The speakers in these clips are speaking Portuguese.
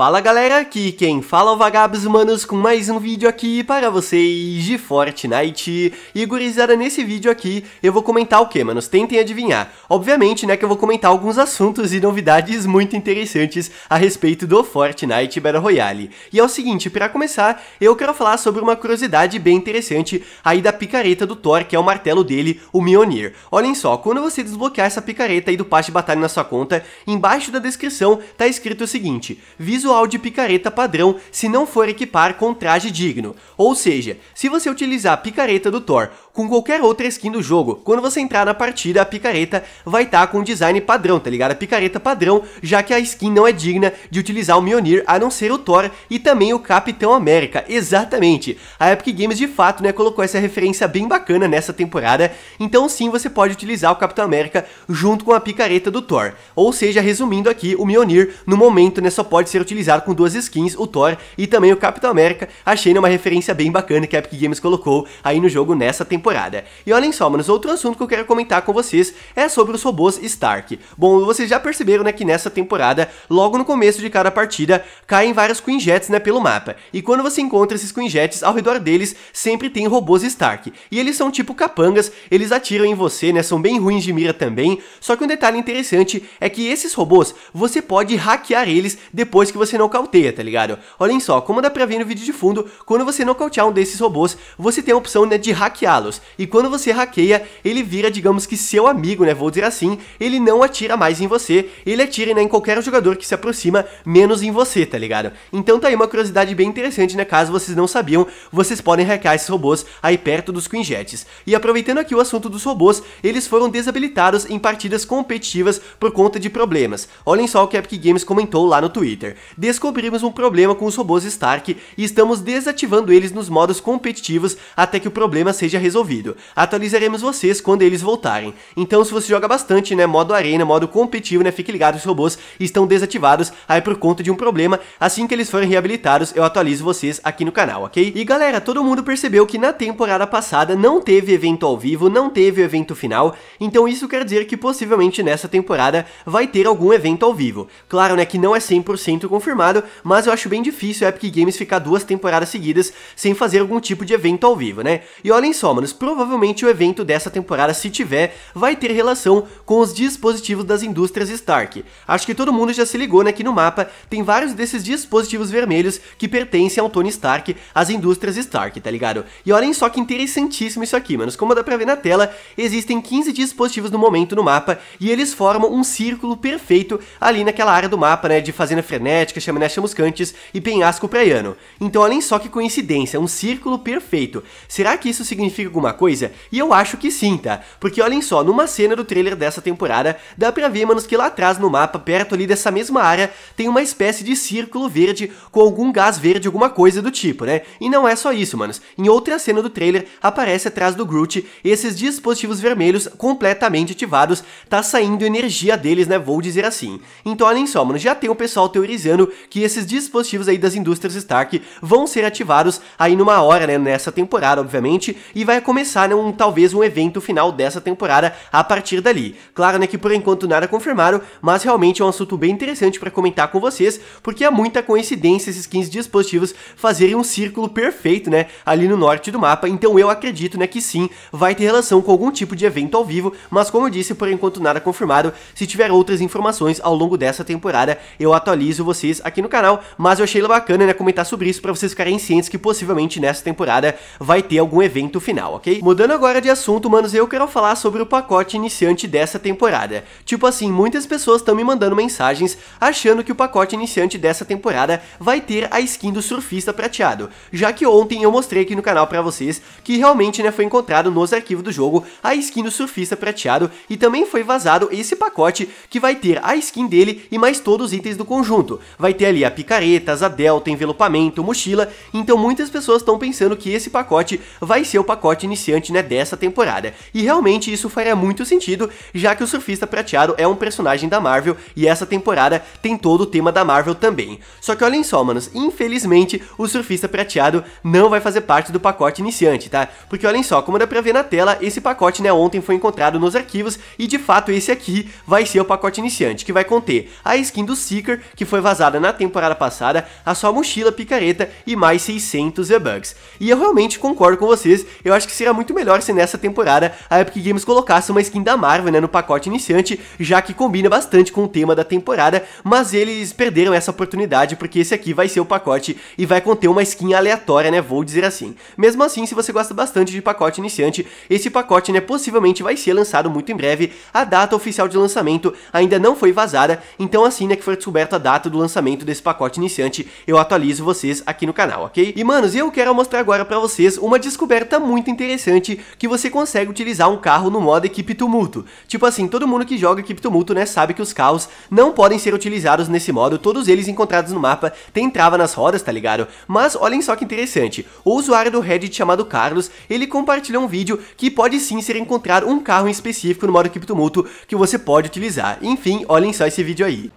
Fala galera, aqui quem fala é o Vagabos Humanos com mais um vídeo aqui para vocês de Fortnite E gurizada, nesse vídeo aqui eu vou comentar o que, manos? Tentem adivinhar Obviamente, né, que eu vou comentar alguns assuntos e novidades muito interessantes a respeito do Fortnite Battle Royale E é o seguinte, para começar, eu quero falar sobre uma curiosidade bem interessante aí da picareta do Thor, que é o martelo dele, o Mjolnir Olhem só, quando você desbloquear essa picareta aí do passe de batalha na sua conta, embaixo da descrição tá escrito o seguinte Visual visual de picareta padrão se não for equipar com traje digno. Ou seja, se você utilizar a picareta do Thor com qualquer outra skin do jogo. Quando você entrar na partida, a picareta vai estar tá com o design padrão, tá ligado? A picareta padrão, já que a skin não é digna de utilizar o Mjolnir, a não ser o Thor e também o Capitão América. Exatamente. A Epic Games, de fato, né, colocou essa referência bem bacana nessa temporada, então sim, você pode utilizar o Capitão América junto com a picareta do Thor. Ou seja, resumindo aqui, o Mjolnir, no momento, né, só pode ser utilizado com duas skins, o Thor e também o Capitão América. Achei né, uma referência bem bacana que a Epic Games colocou aí no jogo nessa temporada temporada. E olhem só, mas outro assunto que eu quero comentar com vocês é sobre os robôs Stark. Bom, vocês já perceberam, né, que nessa temporada, logo no começo de cada partida, caem vários Queen Jets, né, pelo mapa. E quando você encontra esses Queen Jets, ao redor deles sempre tem robôs Stark. E eles são tipo capangas, eles atiram em você, né, são bem ruins de mira também. Só que um detalhe interessante é que esses robôs, você pode hackear eles depois que você nocauteia, tá ligado? Olhem só, como dá pra ver no vídeo de fundo, quando você nocautear um desses robôs, você tem a opção, né, de hackeá-lo dados. E quando você hackeia, ele vira, digamos que seu amigo, né? Vou dizer assim, ele não atira mais em você, ele atira né, em qualquer jogador que se aproxima, menos em você, tá ligado? Então tá aí uma curiosidade bem interessante, né? Caso vocês não sabiam, vocês podem hackear esses robôs aí perto dos Queen Jets. E aproveitando aqui o assunto dos robôs, eles foram desabilitados em partidas competitivas por conta de problemas. Olhem só o que a Epic Games comentou lá no Twitter. Descobrimos um problema com os robôs Stark e estamos desativando eles nos modos competitivos até que o problema seja resolvido resolvido. Atualizaremos vocês quando eles voltarem. Então se você joga bastante, né, modo arena, modo competitivo, né, fique ligado, os robôs estão desativados aí por conta de um problema. Assim que eles forem reabilitados, eu atualizo vocês aqui no canal, ok? E galera, todo mundo percebeu que na temporada passada não teve evento ao vivo, não teve evento final, então isso quer dizer que possivelmente nessa temporada vai ter algum evento ao vivo. Claro, né, que não é 100% confirmado, mas eu acho bem difícil a Epic Games ficar duas temporadas seguidas sem fazer algum tipo de evento ao vivo, né? E olhem só, mano, provavelmente o evento dessa temporada, se tiver, vai ter relação com os dispositivos das indústrias Stark. Acho que todo mundo já se ligou, né, que no mapa tem vários desses dispositivos vermelhos que pertencem ao Tony Stark, às indústrias Stark, tá ligado? E olhem só que interessantíssimo isso aqui, manos. Como dá pra ver na tela, existem 15 dispositivos no momento no mapa e eles formam um círculo perfeito ali naquela área do mapa, né, de Fazenda Frenética, Chaminés Chamuscantes e Penhasco Praiano. Então olhem só que coincidência, um círculo perfeito. Será que isso significa alguma coisa? E eu acho que sim, tá? Porque olhem só, numa cena do trailer dessa temporada, dá pra ver, manos, que lá atrás no mapa, perto ali dessa mesma área, tem uma espécie de círculo verde com algum gás verde, alguma coisa do tipo, né? E não é só isso, manos. Em outra cena do trailer, aparece atrás do Groot esses dispositivos vermelhos completamente ativados, tá saindo energia deles, né? Vou dizer assim. Então olhem só, mano, já tem o pessoal teorizando que esses dispositivos aí das indústrias Stark vão ser ativados aí numa hora, né? Nessa temporada, obviamente, e vai começar né, um, talvez um evento final dessa temporada a partir dali. Claro né, que por enquanto nada confirmaram, mas realmente é um assunto bem interessante para comentar com vocês, porque é muita coincidência esses 15 dispositivos fazerem um círculo perfeito né, ali no norte do mapa, então eu acredito né, que sim, vai ter relação com algum tipo de evento ao vivo, mas como eu disse, por enquanto nada confirmado, se tiver outras informações ao longo dessa temporada, eu atualizo vocês aqui no canal, mas eu achei bacana né, comentar sobre isso para vocês ficarem cientes que possivelmente nessa temporada vai ter algum evento final ok? Mudando agora de assunto, manos, eu quero falar sobre o pacote iniciante dessa temporada. Tipo assim, muitas pessoas estão me mandando mensagens achando que o pacote iniciante dessa temporada vai ter a skin do surfista prateado, já que ontem eu mostrei aqui no canal pra vocês que realmente né, foi encontrado nos arquivos do jogo a skin do surfista prateado e também foi vazado esse pacote que vai ter a skin dele e mais todos os itens do conjunto. Vai ter ali a picareta, a delta, envelopamento, mochila, então muitas pessoas estão pensando que esse pacote vai ser o pacote iniciante né, dessa temporada. E realmente isso faria muito sentido, já que o surfista prateado é um personagem da Marvel e essa temporada tem todo o tema da Marvel também. Só que olhem só, manos, infelizmente o surfista prateado não vai fazer parte do pacote iniciante, tá? Porque olhem só, como dá pra ver na tela, esse pacote né, ontem foi encontrado nos arquivos e de fato esse aqui vai ser o pacote iniciante, que vai conter a skin do Seeker, que foi vazada na temporada passada, a sua mochila picareta e mais 600 e-bugs. E eu realmente concordo com vocês, eu acho que seria muito melhor se nessa temporada a Epic Games colocasse uma skin da Marvel né, no pacote iniciante, já que combina bastante com o tema da temporada, mas eles perderam essa oportunidade porque esse aqui vai ser o pacote e vai conter uma skin aleatória, né, vou dizer assim. Mesmo assim, se você gosta bastante de pacote iniciante, esse pacote né, possivelmente vai ser lançado muito em breve, a data oficial de lançamento ainda não foi vazada, então assim né, que for descoberta a data do lançamento desse pacote iniciante, eu atualizo vocês aqui no canal, ok? E manos, eu quero mostrar agora pra vocês uma descoberta muito interessante interessante que você consegue utilizar um carro no modo equipe tumulto. Tipo assim, todo mundo que joga equipe tumulto, né, sabe que os carros não podem ser utilizados nesse modo, todos eles encontrados no mapa têm trava nas rodas, tá ligado? Mas olhem só que interessante, o usuário do Reddit chamado Carlos, ele compartilhou um vídeo que pode sim ser encontrar um carro em específico no modo equipe tumulto que você pode utilizar. Enfim, olhem só esse vídeo aí.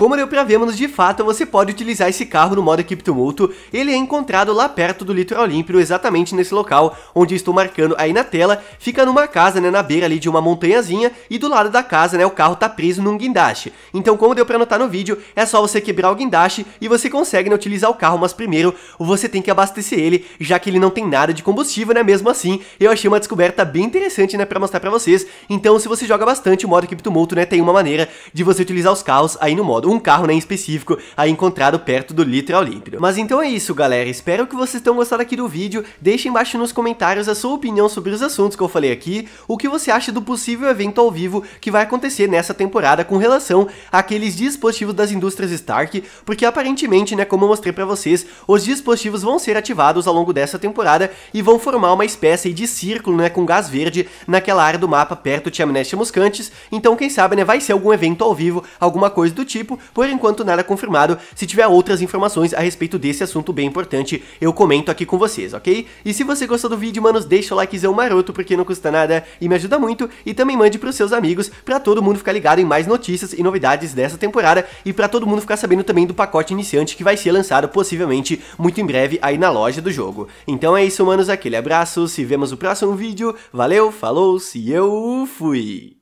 Como deu pra vermos de fato, você pode utilizar esse carro no modo Equipe Tumulto, ele é encontrado lá perto do litoral límpido, exatamente nesse local onde estou marcando aí na tela, fica numa casa, né, na beira ali de uma montanhazinha, e do lado da casa, né, o carro tá preso num guindaste. Então, como deu pra notar no vídeo, é só você quebrar o guindaste e você consegue, né, utilizar o carro, mas primeiro você tem que abastecer ele, já que ele não tem nada de combustível, né, mesmo assim, eu achei uma descoberta bem interessante, né, pra mostrar pra vocês, então se você joga bastante o modo Equipe Tumulto, né, tem uma maneira de você utilizar os carros aí no modo um carro né, em específico aí encontrado perto do litoral límpido. Mas então é isso galera, espero que vocês tenham gostado aqui do vídeo, deixe embaixo nos comentários a sua opinião sobre os assuntos que eu falei aqui, o que você acha do possível evento ao vivo que vai acontecer nessa temporada com relação àqueles dispositivos das indústrias Stark, porque aparentemente, né, como eu mostrei para vocês, os dispositivos vão ser ativados ao longo dessa temporada e vão formar uma espécie de círculo, né, com gás verde naquela área do mapa perto de Amnestia Muscantes, então quem sabe, né, vai ser algum evento ao vivo, alguma coisa do tipo, por enquanto nada confirmado. Se tiver outras informações a respeito desse assunto bem importante, eu comento aqui com vocês, ok? E se você gostou do vídeo, manos, deixa o likezão maroto, porque não custa nada e me ajuda muito. E também mande pros seus amigos, pra todo mundo ficar ligado em mais notícias e novidades dessa temporada. E pra todo mundo ficar sabendo também do pacote iniciante que vai ser lançado possivelmente muito em breve aí na loja do jogo. Então é isso, manos, aquele abraço, se vemos no próximo vídeo. Valeu, falou, se eu fui!